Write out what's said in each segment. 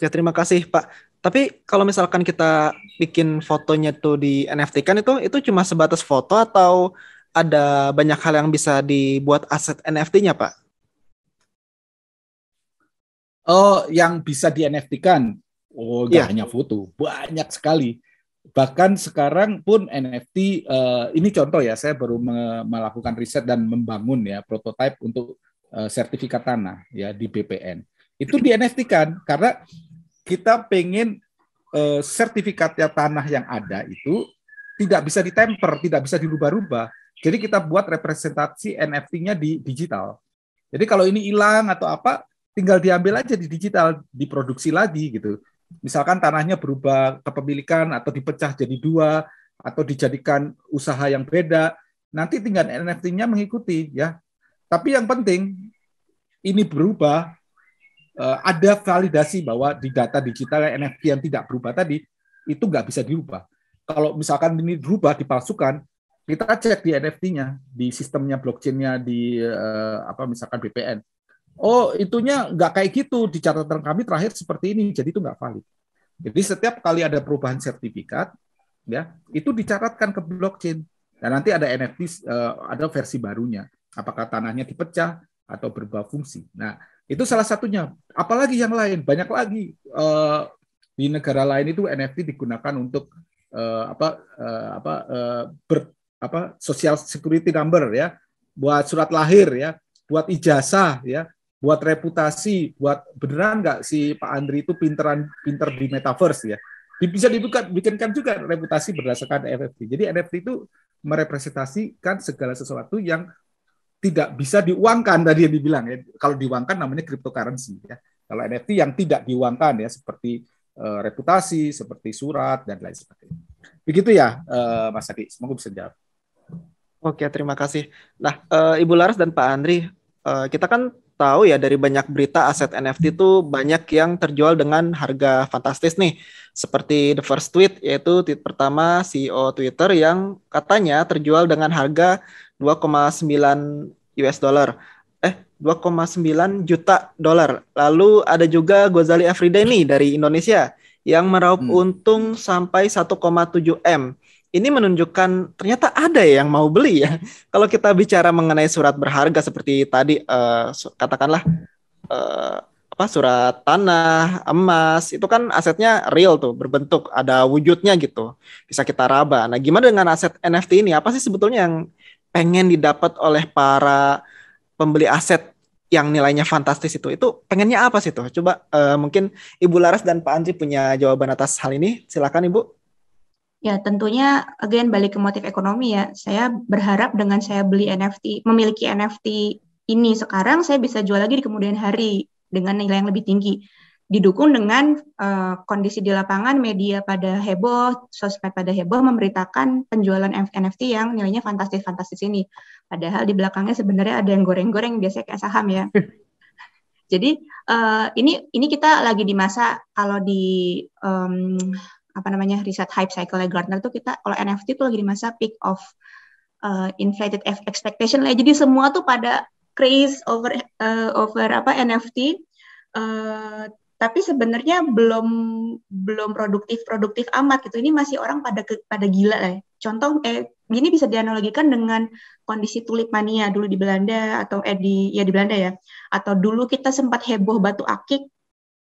Oke, ya, terima kasih Pak. Tapi kalau misalkan kita bikin fotonya tuh di NFT kan itu itu cuma sebatas foto atau ada banyak hal yang bisa dibuat aset NFT-nya, Pak? Oh, yang bisa di NFT-kan. Oh, yeah. hanya foto, banyak sekali. Bahkan sekarang pun NFT uh, eh, ini contoh ya, saya baru me melakukan riset dan membangun ya prototipe untuk uh, sertifikat tanah ya di BPN. Itu di NFT-kan karena kita pengen uh, sertifikatnya tanah yang ada itu tidak bisa ditemper, tidak bisa dirubah-rubah. Jadi kita buat representasi NFT-nya di digital. Jadi kalau ini hilang atau apa, tinggal diambil aja di digital, diproduksi lagi gitu. Misalkan tanahnya berubah kepemilikan atau dipecah jadi dua atau dijadikan usaha yang beda, nanti tinggal NFT-nya mengikuti ya. Tapi yang penting ini berubah Eh, ada validasi bahwa di data digital NFT yang tidak berubah tadi itu nggak bisa dirubah. Kalau misalkan ini berubah dipalsukan, kita cek di NFT-nya, di sistemnya blockchain-nya di uh, apa misalkan BPN. Oh, itunya nggak kayak gitu di catatan kami terakhir seperti ini, jadi itu nggak valid. Jadi setiap kali ada perubahan sertifikat, ya itu dicatatkan ke blockchain. Dan nanti ada NFT, uh, eh, ada versi barunya. Apakah tanahnya dipecah, atau berubah fungsi. Nah, itu salah satunya. Apalagi yang lain, banyak lagi uh, di negara lain itu NFT digunakan untuk uh, apa uh, apa uh, ber, apa social security number ya, buat surat lahir ya, buat ijazah ya, buat reputasi, buat beneran nggak si Pak Andri itu pinteran pinter di metaverse ya. Bisa dibuka, bikinkan juga reputasi berdasarkan NFT. Jadi NFT itu merepresentasikan segala sesuatu yang tidak bisa diuangkan tadi yang dibilang ya. Kalau diuangkan namanya cryptocurrency ya. Kalau NFT yang tidak diuangkan ya seperti uh, reputasi, seperti surat dan lain sebagainya. Begitu ya uh, Mas Adi, semoga bisa jawab. Oke, terima kasih. Nah, uh, Ibu Laras dan Pak Andri, uh, kita kan tahu ya dari banyak berita aset NFT itu banyak yang terjual dengan harga fantastis nih. Seperti the first tweet yaitu tweet pertama CEO Twitter yang katanya terjual dengan harga 2,9 US dollar. Eh, 2,9 juta dolar. Lalu ada juga Gozali Afrida nih dari Indonesia yang meraup hmm. untung sampai 1,7 M. Ini menunjukkan ternyata ada yang mau beli ya. Kalau kita bicara mengenai surat berharga seperti tadi uh, katakanlah uh, apa surat tanah, emas, itu kan asetnya real tuh, berbentuk, ada wujudnya gitu. Bisa kita raba. Nah, gimana dengan aset NFT ini? Apa sih sebetulnya yang pengen didapat oleh para pembeli aset yang nilainya fantastis itu itu pengennya apa sih tuh coba uh, mungkin Ibu Laras dan Pak Andri punya jawaban atas hal ini silakan Ibu Ya, tentunya again balik ke motif ekonomi ya. Saya berharap dengan saya beli NFT, memiliki NFT ini sekarang saya bisa jual lagi di kemudian hari dengan nilai yang lebih tinggi didukung dengan uh, kondisi di lapangan media pada heboh, sosmed pada heboh memberitakan penjualan NFT yang nilainya fantastis-fantastis ini. Padahal di belakangnya sebenarnya ada yang goreng-goreng biasanya kayak saham ya. Jadi uh, ini ini kita lagi di masa kalau di um, apa namanya riset hype cycle Gardner tuh kita kalau NFT tuh lagi di masa peak of uh, inflated expectation lah. Jadi semua tuh pada craze over uh, over apa NFT uh, tapi sebenarnya belum belum produktif produktif amat gitu ini masih orang pada pada gila lah ya. contoh eh ini bisa dianalogikan dengan kondisi tulip mania dulu di Belanda atau eh di ya di Belanda ya atau dulu kita sempat heboh batu akik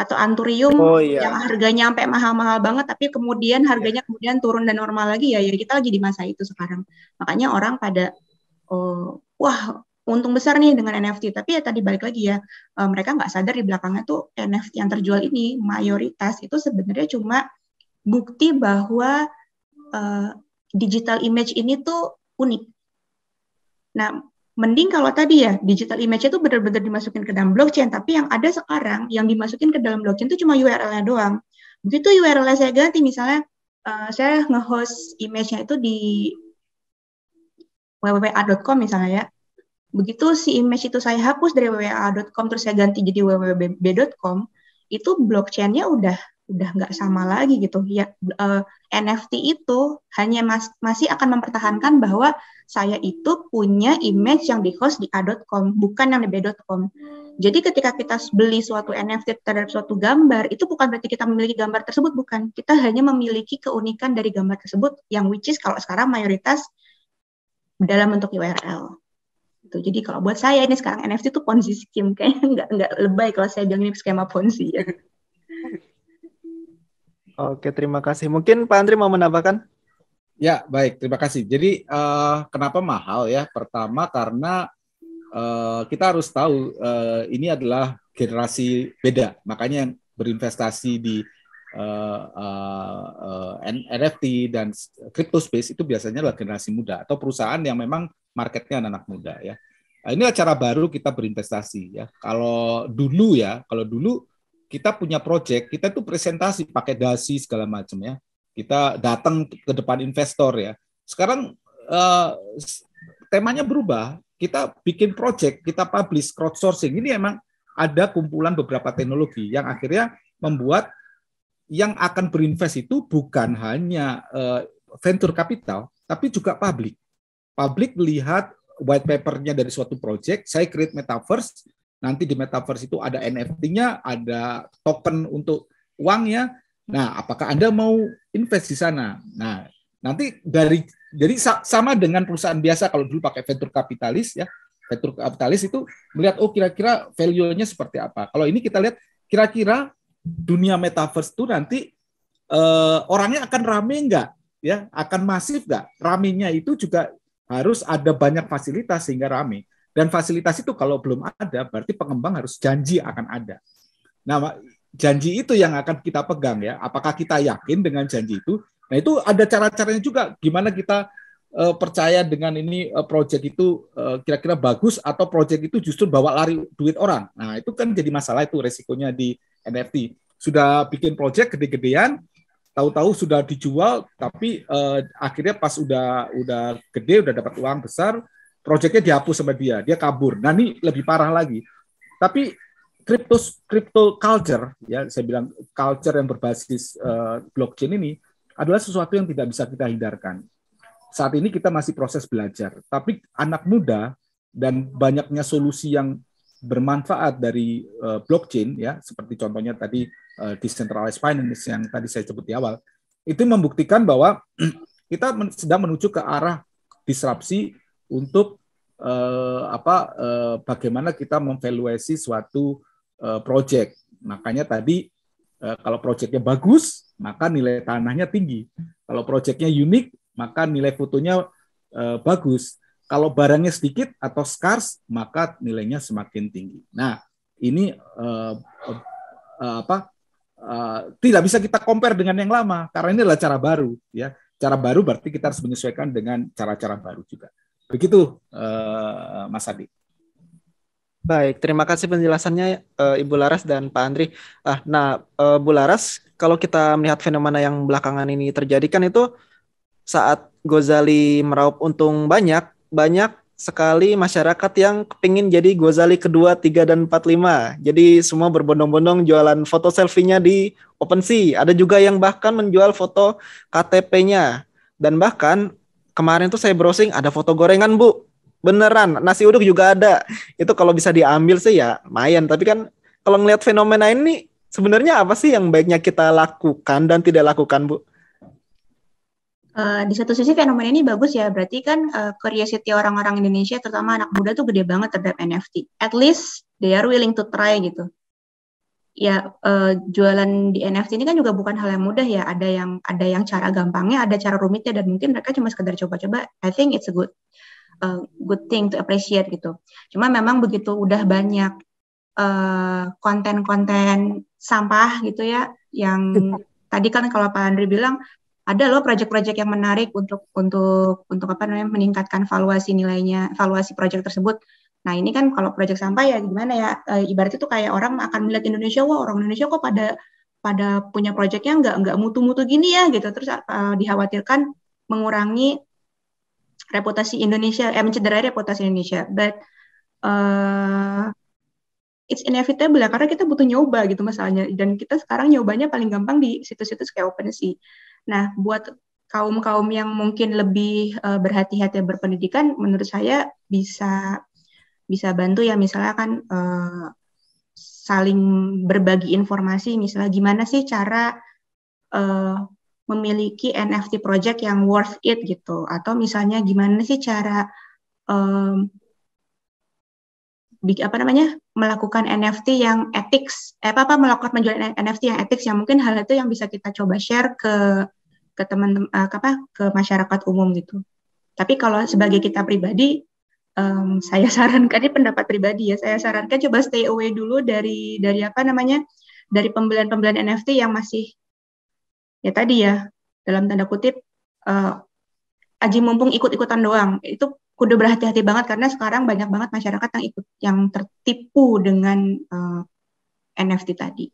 atau anturium oh, iya. yang harganya sampai mahal-mahal banget tapi kemudian iya. harganya yeah. kemudian turun dan normal lagi ya ya kita lagi di masa itu sekarang makanya orang pada oh, wah untung besar nih dengan NFT. Tapi ya tadi balik lagi ya, uh, mereka nggak sadar di belakangnya tuh NFT yang terjual ini mayoritas itu sebenarnya cuma bukti bahwa uh, digital image ini tuh unik. Nah, mending kalau tadi ya digital image itu benar-benar dimasukin ke dalam blockchain, tapi yang ada sekarang yang dimasukin ke dalam blockchain itu cuma URL-nya doang. Begitu URL-nya saya ganti, misalnya uh, saya nge-host image-nya itu di www.a.com misalnya ya, Begitu si image itu saya hapus dari wwa.com terus saya ganti jadi www.b.com itu blockchainnya udah udah nggak sama hmm. lagi gitu. Ya uh, eh, NFT itu hanya mas, masih akan mempertahankan bahwa saya itu punya image yang di-host di a.com bukan yang di b.com. Hmm. Jadi ketika kita beli suatu NFT terhadap suatu gambar, itu bukan berarti kita memiliki gambar tersebut, bukan. Kita hanya memiliki keunikan dari gambar tersebut yang which is kalau sekarang mayoritas dalam bentuk URL. Gitu. Jadi kalau buat saya ini sekarang NFT itu ponzi scheme kayaknya nggak nggak lebay kalau saya bilang ini skema ponzi ya. Oke, terima kasih. Mungkin Pak Andri mau menambahkan? Ya, baik. Terima kasih. Jadi, uh, kenapa mahal ya? Pertama, karena uh, kita harus tahu uh, ini adalah generasi beda. Makanya yang berinvestasi di uh, eh, uh, eh, eh, NFT dan crypto space itu biasanya adalah generasi muda atau perusahaan yang memang marketnya anak-anak muda ya. Nah, ini cara baru kita berinvestasi ya. Kalau dulu ya, kalau dulu kita punya project, kita tuh presentasi pakai dasi segala macam ya. Kita datang ke depan investor ya. Sekarang uh, temanya berubah. Kita bikin project, kita publish crowdsourcing. Ini emang ada kumpulan beberapa teknologi yang akhirnya membuat yang akan berinvest itu bukan hanya uh, venture capital, tapi juga publik. Publik melihat white papernya dari suatu project, saya create metaverse, nanti di metaverse itu ada NFT-nya, ada token untuk uangnya. Nah, apakah Anda mau invest di sana? Nah, nanti dari jadi sama dengan perusahaan biasa kalau dulu pakai venture kapitalis ya. Venture kapitalis itu melihat oh kira-kira value-nya seperti apa. Kalau ini kita lihat kira-kira dunia metaverse itu nanti eh, orangnya akan rame enggak Ya, akan masif enggak Ramenya itu juga harus ada banyak fasilitas sehingga rame. Dan fasilitas itu kalau belum ada, berarti pengembang harus janji akan ada. Nah, janji itu yang akan kita pegang ya. Apakah kita yakin dengan janji itu? Nah, itu ada cara-caranya juga. Gimana kita uh, percaya dengan ini uh, eh, proyek itu kira eh, kira-kira bagus atau proyek itu justru bawa lari duit orang. Nah, itu kan jadi masalah itu resikonya di NFT. Sudah bikin project gede-gedean, tahu-tahu sudah dijual, tapi uh, akhirnya pas udah udah gede, udah dapat uang besar, projectnya dihapus sama dia, dia kabur. Nah ini lebih parah lagi. Tapi crypto crypto culture ya saya bilang culture yang berbasis uh, blockchain ini adalah sesuatu yang tidak bisa kita hindarkan. Saat ini kita masih proses belajar, tapi anak muda dan banyaknya solusi yang bermanfaat dari uh, blockchain ya seperti contohnya tadi uh, decentralized finance yang tadi saya sebut di awal itu membuktikan bahwa kita sedang menuju ke arah disrupsi untuk uh, apa uh, bagaimana kita memvaluasi suatu uh, project makanya tadi uh, kalau proyeknya bagus maka nilai tanahnya tinggi kalau proyeknya unik maka nilai fotonya uh, bagus kalau barangnya sedikit atau scarce, maka nilainya semakin tinggi. Nah, ini uh, uh, uh, apa? Uh, tidak bisa kita compare dengan yang lama karena ini adalah cara baru ya cara baru berarti kita harus menyesuaikan dengan cara-cara baru juga begitu uh, Mas Adi baik terima kasih penjelasannya uh, Ibu Laras dan Pak Andri ah nah uh, Bu Laras kalau kita melihat fenomena yang belakangan ini terjadi kan itu saat Gozali meraup untung banyak banyak sekali masyarakat yang pengen jadi Gozali kedua, tiga, dan empat, lima. Jadi semua berbondong-bondong jualan foto selfie-nya di OpenSea. Ada juga yang bahkan menjual foto KTP-nya. Dan bahkan kemarin tuh saya browsing ada foto gorengan, Bu. Beneran, nasi uduk juga ada. Itu kalau bisa diambil sih ya mayan Tapi kan kalau ngelihat fenomena ini, sebenarnya apa sih yang baiknya kita lakukan dan tidak lakukan, Bu? Eh, di satu sisi fenomena ini bagus ya, berarti kan uh, curiosity orang-orang Indonesia, terutama anak muda tuh gede banget terhadap NFT. At least they are willing to try gitu. Ya uh, jualan di NFT ini kan juga bukan hal yang mudah ya. Ada yang ada yang cara gampangnya, ada cara rumitnya dan mungkin mereka cuma sekedar coba-coba. I think it's a good uh, good thing to appreciate gitu. Cuma memang begitu udah banyak konten-konten uh, sampah gitu ya, yang tadi kan kalau Pak Andri bilang ada loh proyek-proyek yang menarik untuk untuk untuk apa namanya meningkatkan valuasi nilainya valuasi proyek tersebut nah ini kan kalau proyek sampah ya gimana ya e, ibaratnya tuh kayak orang akan melihat Indonesia wah orang Indonesia kok pada pada punya proyeknya nggak nggak mutu-mutu gini ya gitu terus e, dikhawatirkan mengurangi reputasi Indonesia eh mencederai reputasi Indonesia but e, it's inevitable lah karena kita butuh nyoba gitu masalahnya dan kita sekarang nyobanya paling gampang di situs-situs kayak OpenSea Nah, buat kaum-kaum yang mungkin lebih uh, berhati-hati berpendidikan, menurut saya bisa bisa bantu ya misalnya kan uh, saling berbagi informasi misalnya gimana sih cara uh, memiliki NFT project yang worth it gitu atau misalnya gimana sih cara um, apa namanya melakukan NFT yang ethics eh, apa apa melakukan penjualan NFT yang ethics yang mungkin hal itu yang bisa kita coba share ke ke teman-teman uh, apa ke masyarakat umum gitu. Tapi kalau sebagai kita hmm. pribadi um, saya sarankan ini pendapat pribadi ya saya sarankan coba stay away dulu dari dari apa namanya dari pembelian-pembelian NFT yang masih ya tadi ya dalam tanda kutip uh, aji mumpung ikut-ikutan doang itu kudu berhati-hati banget karena sekarang banyak banget masyarakat yang ikut yang tertipu dengan uh, eh, NFT tadi.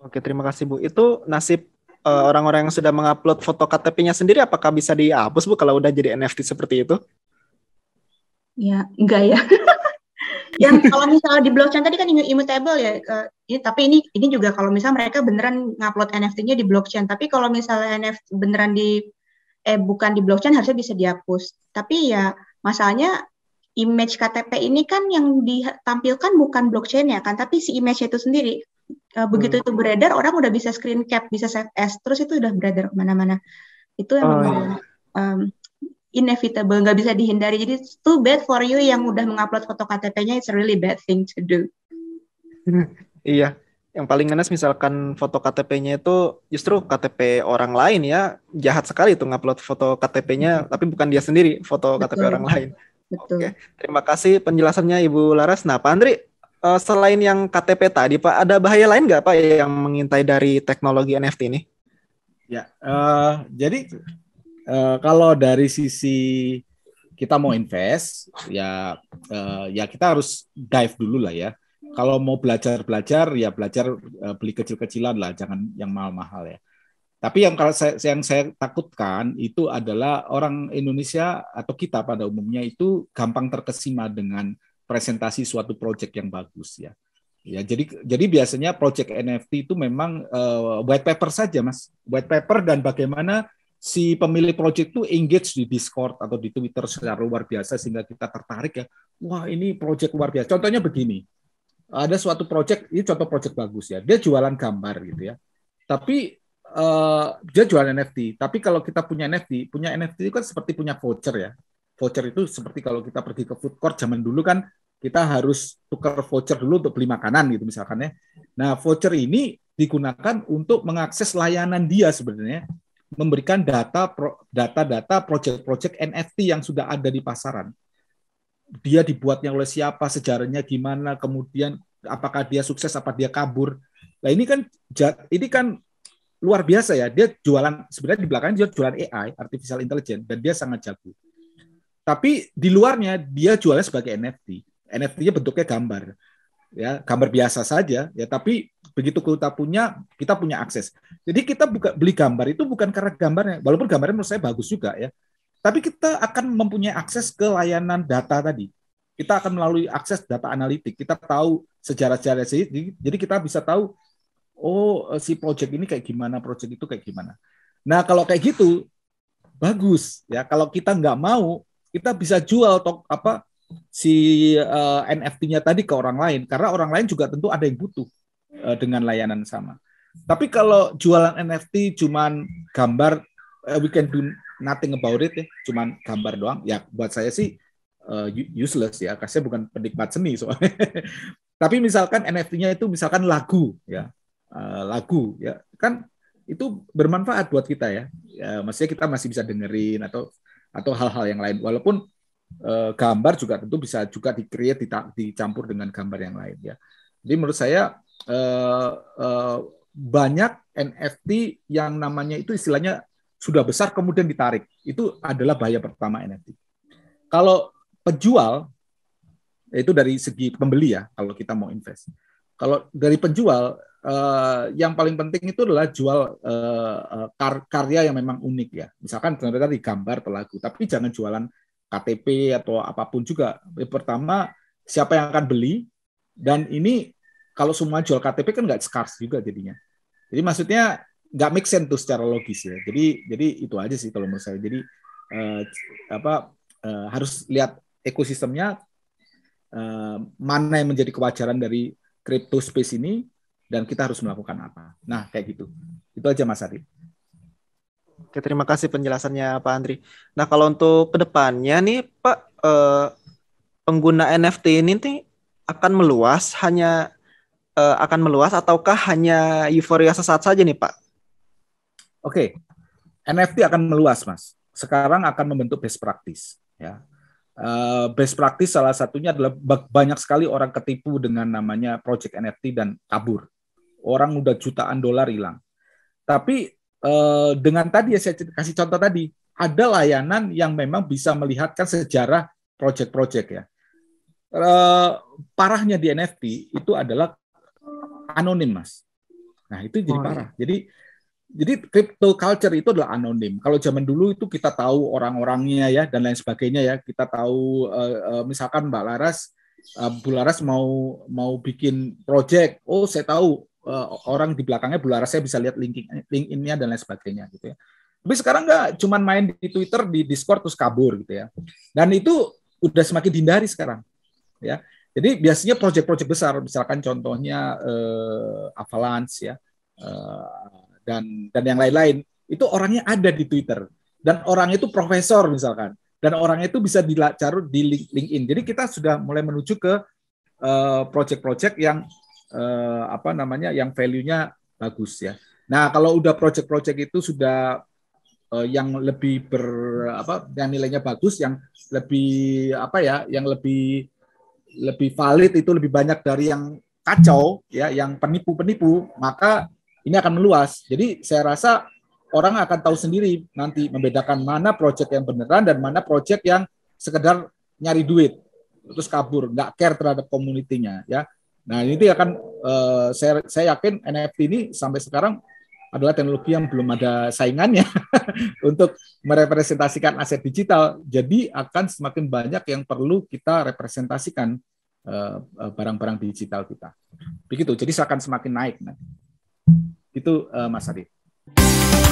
Oke, terima kasih Bu. Itu nasib eh, orang-orang uh, yang sudah mengupload foto KTP-nya sendiri apakah bisa dihapus Bu kalau udah jadi NFT seperti itu? Ya, enggak ya. yang kalau misalnya di blockchain tadi kan immutable ya uh, ini tapi ini ini juga kalau misalnya mereka beneran ngupload NFT-nya di blockchain tapi kalau misalnya NFT beneran di eh bukan di blockchain harusnya bisa dihapus. Tapi ya masalahnya image KTP ini kan yang ditampilkan bukan blockchain ya kan, tapi si image itu sendiri. Eh, begitu hmm. itu beredar, orang udah bisa screen cap, bisa save as, terus itu udah beredar kemana-mana. Itu yang oh, iya. inevitable, nggak bisa dihindari. Jadi it's too bad for you yang udah mengupload foto KTP-nya, it's really bad thing to do. iya, yang paling ngenes misalkan foto KTP-nya itu justru KTP orang lain ya jahat sekali tuh ngupload foto KTP-nya mm-hmm. tapi bukan dia sendiri foto Betul. KTP orang lain. Betul. Oke terima kasih penjelasannya Ibu Laras. Nah Pak Andri eh, selain yang KTP tadi Pak ada bahaya lain nggak Pak yang mengintai dari teknologi NFT ini? Ya uh, jadi uh, kalau dari sisi kita mau invest ya uh, ya kita harus dive dulu lah ya kalau mau belajar belajar ya belajar eh, beli kecil-kecilan lah, jangan yang mahal-mahal ya. Tapi yang kalau saya, yang saya takutkan itu adalah orang Indonesia atau kita pada umumnya itu gampang terkesima dengan presentasi suatu proyek yang bagus ya. Ya jadi jadi biasanya proyek NFT itu memang uh, white paper saja mas, white paper dan bagaimana si pemilik proyek itu engage di Discord atau di Twitter secara luar biasa sehingga kita tertarik ya. Wah ini proyek luar biasa. Contohnya begini, ada suatu proyek, ini contoh proyek bagus ya dia jualan gambar gitu ya tapi uh, dia jualan NFT tapi kalau kita punya NFT punya NFT itu kan seperti punya voucher ya voucher itu seperti kalau kita pergi ke food court zaman dulu kan kita harus tukar voucher dulu untuk beli makanan gitu misalkan ya nah voucher ini digunakan untuk mengakses layanan dia sebenarnya memberikan data data-data project-project NFT yang sudah ada di pasaran dia dibuatnya oleh siapa, sejarahnya gimana, kemudian apakah dia sukses apa dia kabur. Nah, ini kan ini kan luar biasa ya. Dia jualan sebenarnya di belakangnya dia jualan AI, artificial intelligence dan dia sangat jago. Tapi di luarnya dia jualnya sebagai NFT. NFT-nya bentuknya gambar. Ya, gambar biasa saja ya, tapi begitu kita punya, kita punya akses. Jadi kita buka, beli gambar itu bukan karena gambarnya, walaupun gambarnya menurut saya bagus juga ya. Tapi kita akan mempunyai akses ke layanan data tadi. Kita akan melalui akses data analitik. Kita tahu sejarah-sejarah sih. jadi kita bisa tahu oh eh, si project ini kayak gimana, project itu kayak gimana. Nah, kalau kayak gitu bagus ya. Kalau kita nggak mau, kita bisa jual tok apa si uh, eh, NFT-nya tadi ke orang lain karena orang lain juga tentu ada yang butuh uh, dengan layanan sama. Tapi kalau jualan NFT cuman gambar uh, we can do nothing about it ya, cuman gambar doang. Ya buat saya sih uh, useless ya, karena saya bukan penikmat seni soalnya. Tapi misalkan NFT-nya itu misalkan lagu ya, uh, lagu ya kan itu bermanfaat buat kita ya. ya maksudnya kita masih bisa dengerin atau atau hal-hal yang lain. Walaupun uh, gambar juga tentu bisa juga dikreat dicampur dengan gambar yang lain ya. Jadi menurut saya uh, uh, banyak NFT yang namanya itu istilahnya sudah besar kemudian ditarik. Itu adalah bahaya pertama NFT. Kalau penjual, itu dari segi pembeli ya, kalau kita mau invest. Kalau dari penjual, eh, yang paling penting itu adalah jual eh, eh kar karya yang memang unik ya. Misalkan ternyata di gambar atau lagu, tapi jangan jualan KTP atau apapun juga. Pertama, siapa yang akan beli? Dan ini kalau semua jual KTP kan nggak scarce juga jadinya. Jadi maksudnya nggak make sense tuh secara logis ya. Jadi jadi itu aja sih kalau menurut saya. Jadi uh, apa uh, harus lihat ekosistemnya uh, mana yang menjadi kewajaran dari crypto space ini dan kita harus melakukan apa. Nah kayak gitu. Itu aja Mas adi Oke, terima kasih penjelasannya Pak Andri. Nah kalau untuk kedepannya nih Pak eh, pengguna NFT ini nih akan meluas hanya eh, akan meluas ataukah hanya euforia sesaat saja nih Pak? Oke, okay. NFT akan meluas, Mas. Sekarang akan membentuk best practice, ya. Uh, best practice salah satunya adalah banyak sekali orang ketipu dengan namanya project NFT dan kabur. Orang udah jutaan dolar hilang. Tapi uh, dengan tadi ya saya kasih contoh tadi, ada layanan yang memang bisa melihatkan sejarah project-project ya. Uh, parahnya di NFT itu adalah anonim, Mas. Nah, itu jadi oh, iya. parah. Jadi jadi crypto culture itu adalah anonim. Kalau zaman dulu itu kita tahu orang-orangnya ya dan lain sebagainya ya. Kita tahu uh, uh, misalkan Mbak Laras, uh, Bu Laras mau mau bikin project. Oh saya tahu uh, orang di belakangnya Bu Laras saya bisa lihat link link innya dan lain sebagainya gitu ya. Tapi sekarang nggak cuma main di Twitter, di Discord terus kabur gitu ya. Dan itu udah semakin dihindari sekarang ya. Jadi biasanya project-project besar, misalkan contohnya uh, Avalanche ya dan dan yang lain-lain itu orangnya ada di Twitter dan orang itu profesor misalkan dan orang itu bisa dilacar di LinkedIn. Jadi kita sudah mulai menuju ke eh, project-project yang eh, apa namanya yang value-nya bagus ya. Nah, kalau udah project-project itu sudah eh, yang lebih ber apa yang nilainya bagus, yang lebih apa ya, yang lebih lebih valid itu lebih banyak dari yang kacau ya, yang penipu-penipu, maka ini akan meluas. Jadi saya rasa orang akan tahu sendiri nanti membedakan mana proyek yang beneran dan mana proyek yang sekedar nyari duit terus kabur, nggak care terhadap komunitinya ya. Nah, ini akan uh, eh, saya saya yakin NFT ini sampai sekarang adalah teknologi yang belum ada saingannya untuk merepresentasikan aset digital. Jadi akan semakin banyak yang perlu kita representasikan eh, eh, barang-barang uh, digital kita. Begitu. Jadi akan semakin naik. Nah. Itu uh, Mas Adi.